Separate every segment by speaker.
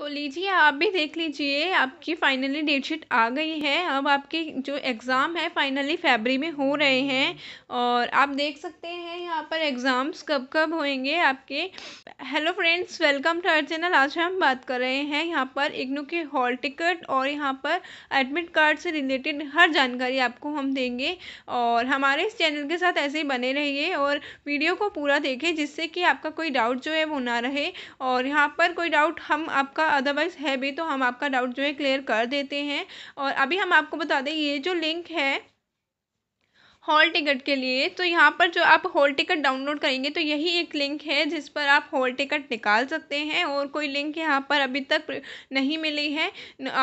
Speaker 1: तो लीजिए आप भी देख लीजिए आपकी फाइनली डेट शीट आ गई है अब आपके जो एग्ज़ाम है फाइनली फेबरी में हो रहे हैं और आप देख सकते हैं यहाँ पर एग्ज़ाम्स कब कब होंगे आपके hello friends welcome to our channel आज हम बात कर रहे हैं यहाँ पर इग्नू के हॉल टिकट और यहाँ पर एडमिट कार्ड से रिलेटेड हर जानकारी आपको हम देंगे और हमारे इस चैनल के साथ ऐसे ही बने रहिए और वीडियो को पूरा देखें जिससे कि आपका कोई डाउट जो है वो ना रहे और यहाँ पर कोई डाउट हम आपका अदरवाइज़ है भी तो हम आपका डाउट जो है क्लियर कर देते हैं और अभी हम आपको बता दें ये जो लिंक है हॉल टिकट के लिए तो यहाँ पर जो आप हॉल टिकट डाउनलोड करेंगे तो यही एक लिंक है जिस पर आप हॉल टिकट निकाल सकते हैं और कोई लिंक यहाँ पर अभी तक नहीं मिली है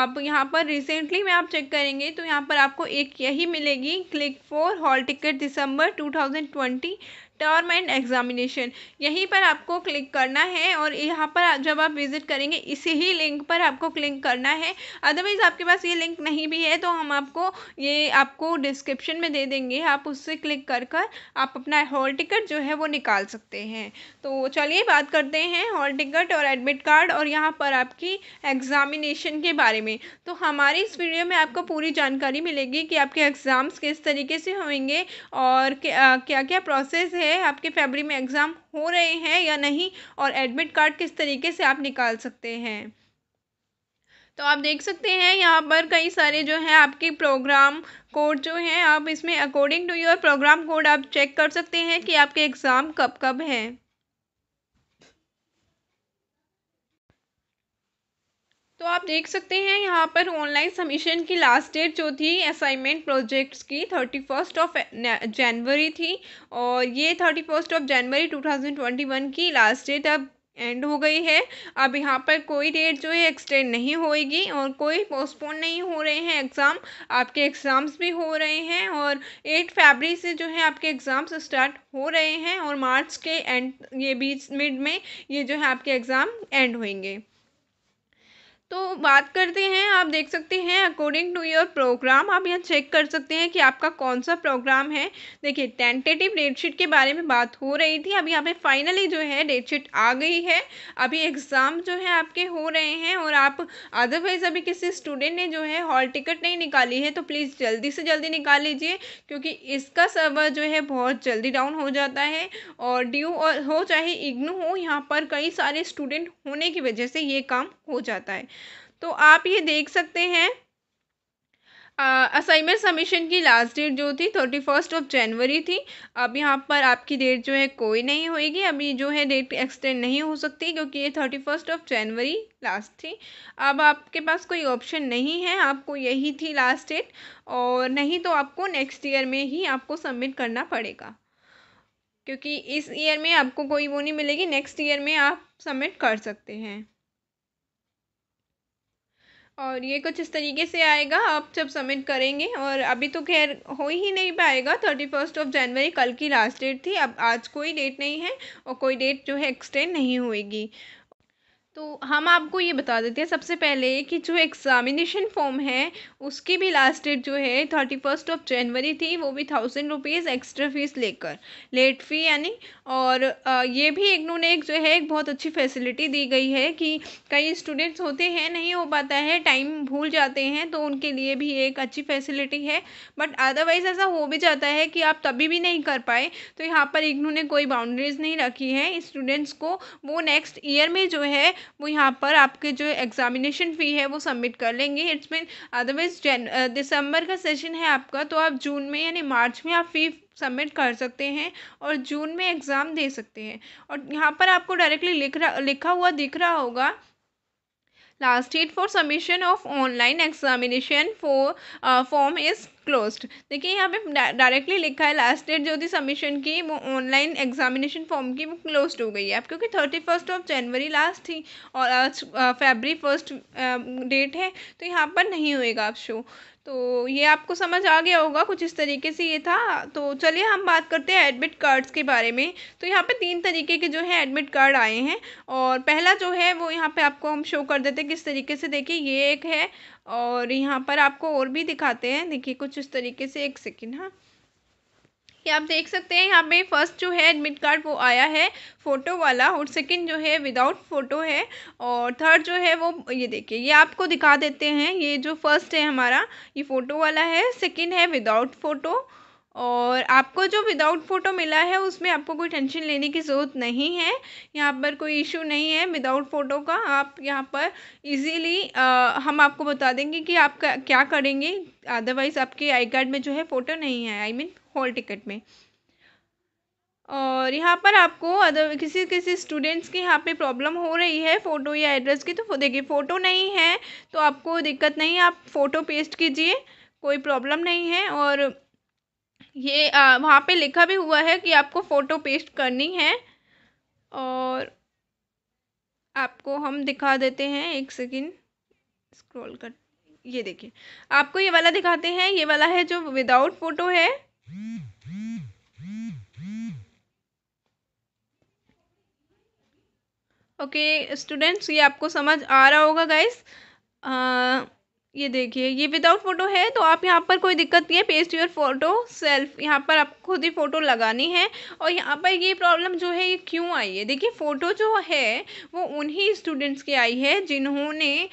Speaker 1: आप यहाँ पर रिसेंटली में आप चेक करेंगे तो यहाँ पर आपको एक यही मिलेगी click for hall ticket December two thousand twenty term end examination यहीं पर आपको क्लिक करना है और यहाँ पर जब आप विज़िट करेंगे इसी ही लिंक पर आपको क्लिक करना है अदरवाइज़ आपके पास ये लिंक नहीं भी है तो हम आपको ये आपको डिस्क्रिप्शन में दे देंगे आप आप उससे क्लिक कर कर आप अपना हॉल टिकट जो है वो निकाल सकते हैं तो चलिए बात करते हैं हॉल टिकट और एडमिट कार्ड और यहाँ पर आपकी एग्ज़ामिनेशन के बारे में तो हमारी इस वीडियो में आपको पूरी जानकारी मिलेगी कि आपके एग्ज़ाम्स किस तरीके से होंगे और क्या क्या प्रोसेस है आपके फेबरी में एग्ज़ाम हो रहे हैं या नहीं और एडमिट कार्ड किस तरीके से आप निकाल सकते हैं तो आप देख सकते हैं यहाँ पर कई सारे जो हैं आपके प्रोग्राम कोड जो हैं आप इसमें according to your program code आप चेक कर सकते हैं कि आपके एग्ज़ाम कब कब हैं तो आप देख सकते हैं यहाँ पर ऑनलाइन सबमिशन की लास्ट डेट जो थी असाइनमेंट प्रोजेक्ट्स की थर्टी फर्स्ट ऑफ जनवरी थी और ये thirty first of January two thousand twenty one की लास्ट डेट अब एंड हो गई है अब यहाँ पर कोई डेट जो है एक्सटेंड नहीं होएगी और कोई पोस्टपोन नहीं हो रहे हैं एग्ज़ाम आपके एग्ज़ाम्स भी हो रहे हैं और एट फेबरी से जो है आपके एग्ज़ाम्स स्टार्ट हो रहे हैं और मार्च के एंड ये बीच मिड में ये जो है आपके एग्ज़ाम एंड होंगे तो बात करते हैं आप देख सकते हैं अकॉर्डिंग टू योर प्रोग्राम आप यहाँ चेक कर सकते हैं कि आपका कौन सा प्रोग्राम है देखिए टेंटेटिव डेटशीट के बारे में बात हो रही थी अभी यहाँ पे फाइनली जो है डेटशीट आ गई है अभी एग्ज़ाम जो है आपके हो रहे हैं और आप अदरवाइज़ अभी किसी स्टूडेंट ने जो है हॉल टिकट नहीं निकाली है तो प्लीज़ जल्दी से जल्दी निकाल लीजिए क्योंकि इसका सर्वर जो है बहुत जल्दी डाउन हो जाता है और ड्यू हो चाहे इग्नू हो यहाँ पर कई सारे स्टूडेंट होने की वजह से ये काम हो जाता है तो आप ये देख सकते हैं असाइनमेंट सबमिशन की लास्ट डेट जो थी थर्टी फर्स्ट ऑफ जनवरी थी अब यहाँ पर आपकी डेट जो है कोई नहीं होएगी अभी जो है डेट एक्सटेंड नहीं हो सकती क्योंकि ये thirty first of January last थी अब आपके पास कोई ऑप्शन नहीं है आपको यही थी लास्ट डेट और नहीं तो आपको नेक्स्ट ईयर में ही आपको सबमिट करना पड़ेगा क्योंकि इस ईयर में आपको कोई वो नहीं मिलेगी नेक्स्ट ईयर में आप सबमिट कर सकते हैं और ये कुछ इस तरीके से आएगा आप जब सबमिट करेंगे और अभी तो खैर हो ही नहीं पाएगा थर्टी फर्स्ट ऑफ जनवरी कल की लास्ट डेट थी अब आज कोई डेट नहीं है और कोई डेट जो है एक्सटेंड नहीं होएगी तो हम आपको ये बता देते हैं सबसे पहले कि जो एग्ज़ामिनेशन फ़ॉर्म है उसकी भी लास्ट डेट जो है थर्टी फर्स्ट ऑफ जनवरी थी वो भी थाउजेंड रुपीज़ एक्स्ट्रा फ़ीस लेकर लेट फ़ी यानी और ये भी एक उन्होंने एक जो है एक बहुत अच्छी फैसिलिटी दी गई है कि कई स्टूडेंट्स होते हैं नहीं हो पाता है टाइम भूल जाते हैं तो उनके लिए भी एक अच्छी फैसिलिटी है बट अदरवाइज़ ऐसा हो भी जाता है कि आप तभी भी नहीं कर पाए तो यहाँ पर इग्नू ने कोई बाउंड्रीज़ नहीं रखी है स्टूडेंट्स को वो नेक्स्ट ईयर में जो है वो यहाँ पर आपके जो एग्ज़ामिनेशन फ़ी है वो सबमिट कर लेंगे इट्स मीन अदरवाइज़ जन दिसंबर का सेशन है आपका तो आप जून में यानी मार्च में आप फ़ी सबमिट कर सकते हैं और जून में एग्ज़ाम दे सकते हैं और यहाँ पर आपको डायरेक्टली लिख रहा लिखा हुआ दिख रहा होगा last date for submission of online examination for form is closed देखिए यहाँ पे डायरेक्टली लिखा है लास्ट डेट जो थी सबमिशन की वो ऑनलाइन एग्जामिनेशन फॉर्म की वो क्लोज्ड हो गई है अब क्योंकि thirty first of January last थी और आज फेबरी फर्स्ट डेट है तो यहाँ पर नहीं होएगा आप शो तो ये आपको समझ आ गया होगा कुछ इस तरीके से ये था तो चलिए हम बात करते हैं एडमिट कार्ड्स के बारे में तो यहाँ पे तीन तरीके के जो है एडमिट कार्ड आए हैं और पहला जो है वो यहाँ पे आपको हम शो कर देते हैं किस तरीके से देखिए ये एक है और यहाँ पर आपको और भी दिखाते हैं देखिए कुछ इस तरीके से एक सेकेंड हाँ कि आप देख सकते हैं यहाँ पे फर्स्ट जो है एडमिट कार्ड वो आया है फ़ोटो वाला और सेकंड जो है विदाउट फ़ोटो है और थर्ड जो है वो ये देखिए ये आपको दिखा देते हैं ये जो फर्स्ट है हमारा ये फ़ोटो वाला है सेकेंड है विदाउट फ़ोटो और आपको जो विदाउट फ़ोटो मिला है उसमें आपको कोई टेंशन लेने की ज़रूरत नहीं है यहाँ पर कोई इशू नहीं है विदाउट फ़ोटो का आप यहाँ पर इजीली हम आपको बता देंगे कि आप क्या करेंगे अदरवाइज़ आपके आई कार्ड में जो है फ़ोटो नहीं है आई मीन हॉल टिकट में और यहाँ पर आपको अदर किसी किसी स्टूडेंट्स की यहाँ पे प्रॉब्लम हो रही है फ़ोटो या एड्रेस की तो देखिए फ़ोटो नहीं है तो आपको दिक्कत नहीं आप फ़ोटो पेस्ट कीजिए कोई प्रॉब्लम नहीं है और ये वहाँ पे लिखा भी हुआ है कि आपको फ़ोटो पेस्ट करनी है और आपको हम दिखा देते हैं एक सेकेंड स्क्रॉल कर ये देखिए आपको ये वाला दिखाते हैं ये वाला है जो विदाउट फ़ोटो है ओके okay, स्टूडेंट्स ये आपको समझ आ रहा होगा गाइस ये देखिए ये विदाउट फोटो है तो आप यहाँ पर कोई दिक्कत नहीं है पेस्ट योर फोटो सेल्फ यहाँ पर आप खुद ही फ़ोटो लगानी है और यहाँ पर ये प्रॉब्लम जो है ये क्यों आई है देखिए फ़ोटो जो है वो उन्हीं स्टूडेंट्स की आई है जिन्होंने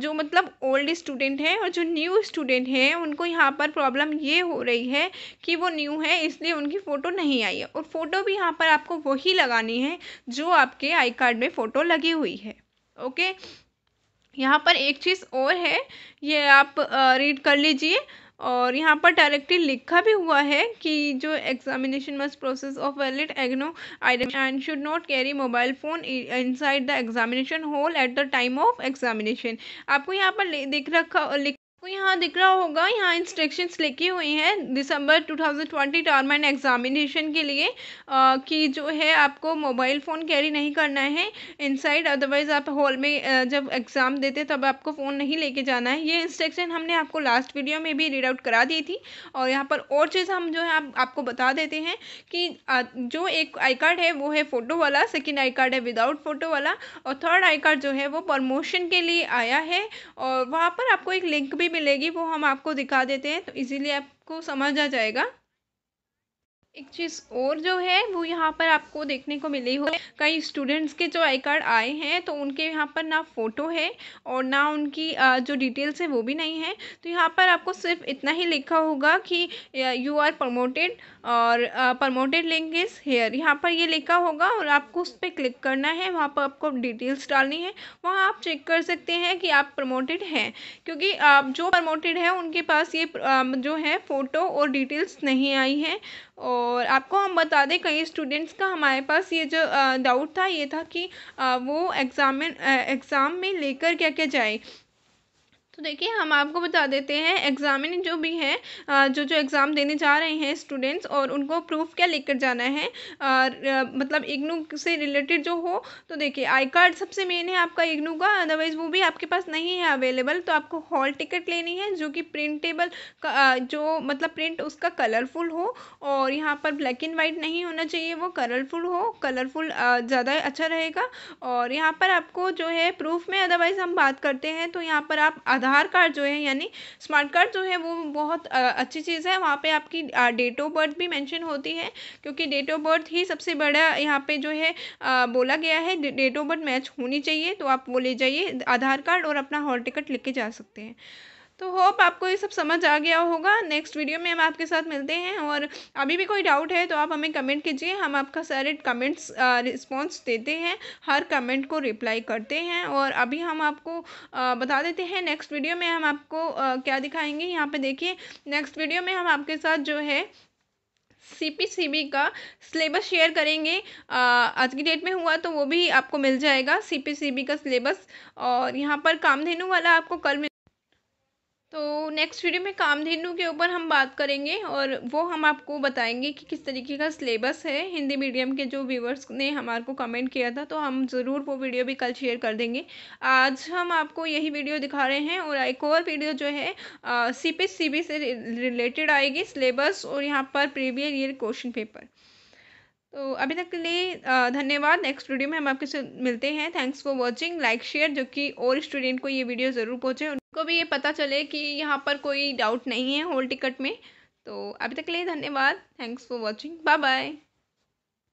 Speaker 1: जो मतलब ओल्ड स्टूडेंट हैं और जो न्यू स्टूडेंट हैं उनको यहाँ पर प्रॉब्लम ये हो रही है कि वो न्यू है इसलिए उनकी फ़ोटो नहीं आई है और फ़ोटो भी यहाँ पर आपको वही लगानी है जो आपके आई कार्ड में फ़ोटो लगी हुई है ओके यहाँ पर एक चीज़ और है ये आप रीड कर लीजिए और यहाँ पर डायरेक्टली लिखा भी हुआ है कि जो examination must process of valid IGNOU and should not carry mobile phone inside the examination hall at the time of examination आपको यहाँ पर दिख रखा लिख आपको यहाँ दिख रहा होगा यहाँ इंस्ट्रक्शंस लिखी हुई हैं दिसंबर 2020 टर्म एंड एग्जामिनेशन के लिए आ, कि जो है आपको मोबाइल फ़ोन कैरी नहीं करना है इनसाइड अदरवाइज़ आप हॉल में जब एग्ज़ाम देते तब आपको फ़ोन नहीं लेके जाना है ये इंस्ट्रक्शन हमने आपको लास्ट वीडियो में भी रीड आउट करा दी थी और यहाँ पर और चीज़ हम जो है आप, आपको बता देते हैं कि आ, जो एक आई कार्ड है वो है फ़ोटो वाला सेकेंड आई कार्ड है विदाउट फ़ोटो वाला और थर्ड आई कार्ड जो है वो प्रमोशन के लिए आया है और वहाँ पर आपको एक लिंक भी मिलेगी वो हम आपको दिखा देते हैं तो इजीली आपको समझ आ जाएगा एक चीज़ और जो है वो यहाँ पर आपको देखने को मिली हो कई स्टूडेंट्स के जो आई कार्ड आए हैं तो उनके यहाँ पर ना फ़ोटो है और ना उनकी जो डिटेल्स है वो भी नहीं है तो यहाँ पर आपको सिर्फ इतना ही लिखा होगा कि यू आर प्रमोटेड और प्रमोटेड लिंक इज़ हेयर यहाँ पर ये लिखा होगा और आपको उस पर क्लिक करना है वहाँ पर आपको डिटेल्स डालनी है वहाँ आप चेक कर सकते हैं कि आप प्रमोटेड हैं क्योंकि आप जो प्रमोटेड हैं उनके पास ये जो है फ़ोटो और डिटेल्स नहीं आई हैं और आपको हम बता दें कई स्टूडेंट्स का हमारे पास ये जो डाउट था ये था कि वो एग्ज़ाम में एग्ज़ाम में लेकर क्या क्या जाए तो देखिए हम आपको बता देते हैं एग्ज़ामिन जो भी हैं जो जो एग्ज़ाम देने जा रहे हैं स्टूडेंट्स और उनको प्रूफ क्या लेकर जाना है और, मतलब इग्नू से रिलेटेड जो हो तो देखिए आई कार्ड सबसे मेन है आपका इग्नू का अदरवाइज़ वो भी आपके पास नहीं है अवेलेबल तो आपको हॉल टिकट लेनी है जो कि प्रिंटेबल जो मतलब प्रिंट उसका कलरफुल हो और यहाँ पर ब्लैक एंड वाइट नहीं होना चाहिए वो कलरफुल हो कलरफुल ज़्यादा अच्छा रहेगा और यहाँ पर आपको जो है प्रूफ में अदरवाइज़ हम बात करते हैं तो यहाँ पर आप आधार आधार कार्ड जो है यानी स्मार्ट कार्ड जो है वो बहुत अच्छी चीज़ है वहाँ पर आपकी डेट ऑफ बर्थ भी मैंशन होती है क्योंकि डेट ऑफ बर्थ ही सबसे बड़ा यहाँ पर जो है बोला गया है डेट ऑफ बर्थ मैच होनी चाहिए तो आप वो ले जाइए आधार कार्ड और अपना हॉल टिकट लेके जा सकते हैं तो होप आपको ये सब समझ आ गया होगा नेक्स्ट वीडियो में हम आपके साथ मिलते हैं और अभी भी कोई डाउट है तो आप हमें कमेंट कीजिए हम आपका सारे कमेंट्स रिस्पॉन्स देते हैं हर कमेंट को रिप्लाई करते हैं और अभी हम आपको आ, बता देते हैं नेक्स्ट वीडियो में हम आपको आ, क्या दिखाएंगे यहाँ पे देखिए नेक्स्ट वीडियो में हम आपके साथ जो है बी का सिलेबस शेयर करेंगे आ, आज की डेट में हुआ तो वो भी आपको मिल जाएगा बी का सिलेबस और यहाँ पर कामधेनु वाला आपको कल तो नेक्स्ट वीडियो में कामधेनु के ऊपर हम बात करेंगे और वो हम आपको बताएंगे कि किस तरीके का सिलेबस है हिंदी मीडियम के जो व्यूवर्स ने हमारे को कमेंट किया था तो हम ज़रूर वो वीडियो भी कल शेयर कर देंगे आज हम आपको यही वीडियो दिखा रहे हैं और एक और वीडियो जो है सी पी से रिलेटेड आएगी सिलेबस और यहाँ पर प्रीवियर ईयर क्वेश्चन पेपर तो अभी तक के लिए धन्यवाद नेक्स्ट वीडियो में हम आपके से मिलते हैं thanks for watching like share जो कि और स्टूडेंट को ये वीडियो ज़रूर पहुँचे उनको भी ये पता चले कि यहाँ पर कोई डाउट नहीं है होल टिकट में तो अभी तक के लिए धन्यवाद thanks for watching bye bye